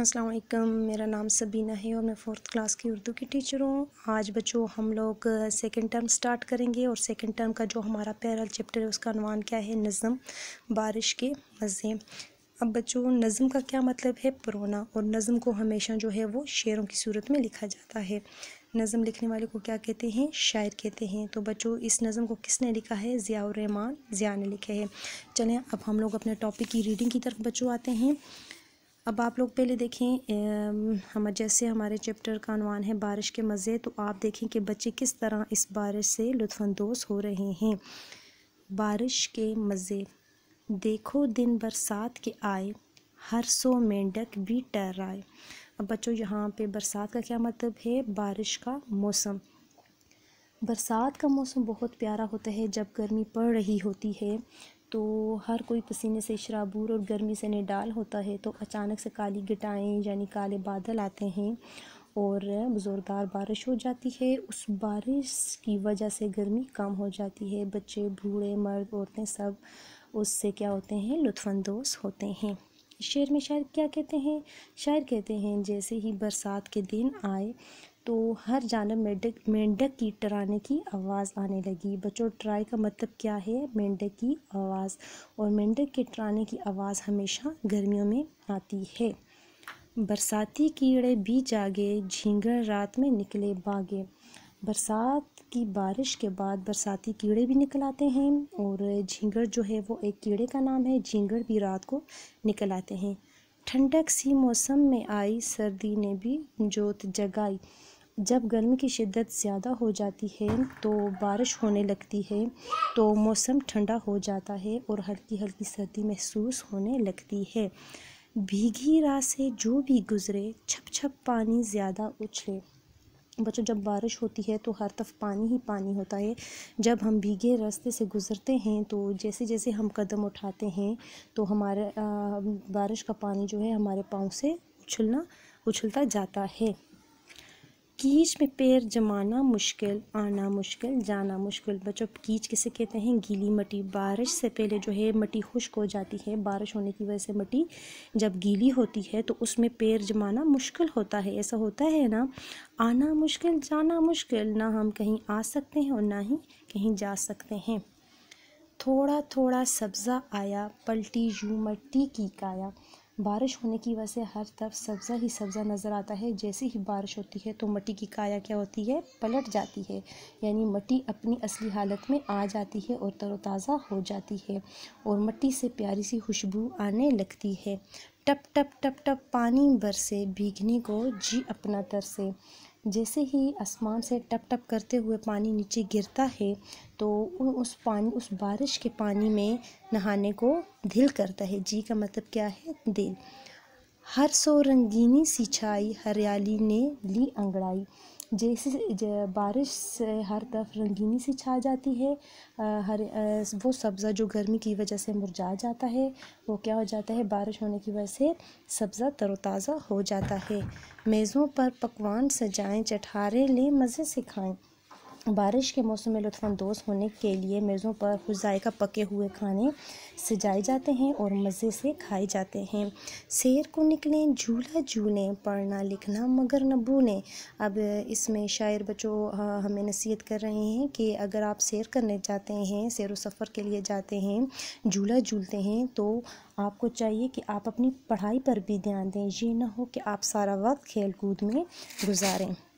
असलकम मेरा नाम सबीना है और मैं फोर्थ क्लास की उर्दू की टीचर हूँ आज बच्चों हम लोग सेकेंड टर्म स्टार्ट करेंगे और सेकेंड टर्म का जो हमारा पैरल चैप्टर है उसका अनवान क्या है नज़म बारिश के मज़े अब बच्चों नज़म का क्या मतलब है परोना और नज़म को हमेशा जो है वो शेरों की सूरत में लिखा जाता है नज़म लिखने वाले को क्या कहते हैं शायर कहते हैं तो बच्चों इस नज़म को किसने लिखा है रहमान ज़िया ने लिखे है चलें अब हम लोग अपने टॉपिक की रीडिंग की तरफ बच्चों आते हैं अब आप लोग पहले देखें हम जैसे हमारे चैप्टर का अनवान है बारिश के मज़े तो आप देखें कि बच्चे किस तरह इस बारिश से लुफानंदोज़ हो रहे हैं बारिश के मज़े देखो दिन बरसात के आए हर सो मेंढक भी टर है अब बच्चों यहाँ पे बरसात का क्या मतलब है बारिश का मौसम बरसात का मौसम बहुत प्यारा होता है जब गर्मी पड़ रही होती है तो हर कोई पसीने से शराबूर और गर्मी से निडाल होता है तो अचानक से काली गिटाएँ यानी काले बादल आते हैं और ज़ोरदार बारिश हो जाती है उस बारिश की वजह से गर्मी कम हो जाती है बच्चे बूढ़े मर्द औरतें सब उससे क्या होते हैं लुफ़ानंदोज़ होते हैं शेर में शायर क्या कहते हैं शायर कहते हैं जैसे ही बरसात के दिन आए तो हर जानब मेंढक मेंढक की टराने की आवाज़ आने लगी बच्चों ट्राई का मतलब क्या है मेंढक की आवाज़ और मेंढक के टराने की आवाज़ हमेशा गर्मियों में आती है बरसाती कीड़े भी जागे झींगर रात में निकले बागे बरसात की बारिश के बाद बरसाती कीड़े भी निकल आते हैं और झींगर जो है वो एक कीड़े का नाम है झींगर भी रात को निकल आते हैं ठंडक सी मौसम में आई सर्दी ने भी जोत जगाई जब गर्मी की शिद्दत ज़्यादा हो जाती है तो बारिश होने लगती है तो मौसम ठंडा हो जाता है और हल्की हल्की सर्दी महसूस होने लगती है भीगी राह से जो भी गुज़रे छप छप पानी ज़्यादा उछले बच्चों जब बारिश होती है तो हर तरफ पानी ही पानी होता है जब हम भीगे रास्ते से गुज़रते हैं तो जैसे जैसे हम कदम उठाते हैं तो हमारे बारिश का पानी जो है हमारे पाँव से उछलना उछलता जाता है कीच में पैर जमाना मुश्किल आना मुश्किल जाना मुश्किल बच्चों कीच किसे कहते हैं गीली मटी बारिश से पहले जो है मटी खुश्क हो जाती है बारिश होने की वजह से मटी जब गीली होती है तो उसमें पैर जमाना मुश्किल होता है ऐसा होता है ना आना मुश्किल जाना मुश्किल ना हम कहीं आ सकते हैं और ना ही कहीं जा सकते हैं थोड़ा थोड़ा सब्ज़ा आया पलटी यूँ मट्टी की काया बारिश होने की वजह से हर तरफ सब्ज़ा ही सब्ज़ा नज़र आता है जैसे ही बारिश होती है तो मट्टी की काया क्या होती है पलट जाती है यानी मट्टी अपनी असली हालत में आ जाती है और तरोताज़ा हो जाती है और मट्टी से प्यारी सी खुशबू आने लगती है टप टप टप टप पानी बरसे भीगने को जी अपना तरसे जैसे ही आसमान से टप टप करते हुए पानी नीचे गिरता है तो उस पानी उस बारिश के पानी में नहाने को दिल करता है जी का मतलब क्या है दिल हर सो रंगीनी सी छाई हरियाली ने ली अंगड़ाई जैसे बारिश से हर तरफ रंगीनी सी छा जाती है आ, हर आ, वो सब्ज़ा जो गर्मी की वजह से मुरझा जाता है वो क्या हो जाता है बारिश होने की वजह से सब्ज़ा तरोताज़ा हो जाता है मेज़ों पर पकवान सजाएं चटारे लें मज़े से बारिश के मौसम में लुफानंदोज़ होने के लिए मेज़ों पर खुजायका पके हुए खाने सजाए जाते हैं और मज़े से खाए जाते हैं शेर को निकलें झूला झूलें पढ़ना लिखना मगर न भूलें अब इसमें शायर बच्चों हमें नसीहत कर रहे हैं कि अगर आप सैर करने जाते हैं सैर सफ़र के लिए जाते हैं झूला झूलते हैं तो आपको चाहिए कि आप अपनी पढ़ाई पर भी ध्यान दें ये ना हो कि आप सारा वक्त खेल कूद में गुजारें